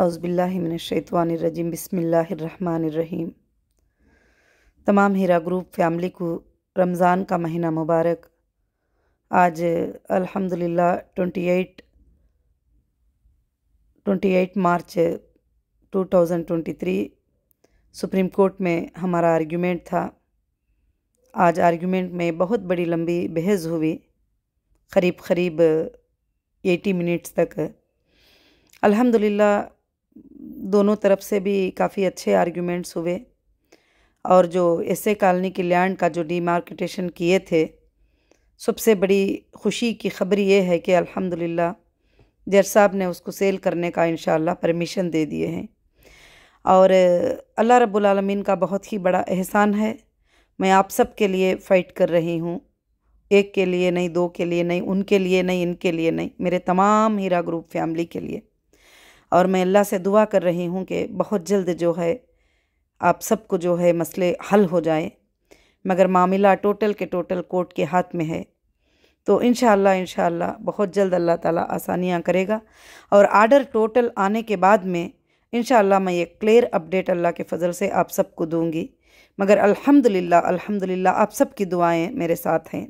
अज़बिल्लिमिनशैतवानरजीम बसमीम तमाम हीरा group family को रमज़ान का महीना मुबारक आज अल्हम्दुलिल्लाह 28 28 मार्च 2023 सुप्रीम कोर्ट में हमारा आर्गुमेंट था आज आर्गुमेंट में बहुत बड़ी लंबी बहस हुई करीब करीब 80 मिनट्स तक अल्हम्दुलिल्लाह दोनों तरफ से भी काफ़ी अच्छे आर्ग्यूमेंट्स हुए और जो ऐसे कॉलोनी की लैंड का जो डीमार्केटेशन किए थे सबसे बड़ी खुशी की खबर ये है कि अल्हम्दुलिल्लाह जज साहब ने उसको सेल करने का इन परमिशन दे दिए हैं और अल्लाह रब्बुल का बहुत ही बड़ा एहसान है मैं आप सब के लिए फ़ाइट कर रही हूँ एक के लिए नहीं दो के लिए नहीं उनके लिए नहीं इनके लिए नहीं मेरे तमाम हीरा ग्रुप फैमिली के लिए और मैं अल्लाह से दुआ कर रही हूँ कि बहुत जल्द जो है आप सबको जो है मसले हल हो जाए मगर मामला टोटल के टोटल कोर्ट के हाथ में है तो इन इन बहुत जल्द अल्लाह ताला आसानियाँ करेगा और आर्डर टोटल आने के बाद में इन मैं ये क्लियर अपडेट अल्लाह के फ़ज़ल से आप सबको दूँगी मगर अल्हम्दुलिल्लाह अल्हम्दुलिल्लाह आप सबकी दुआएं मेरे साथ हैं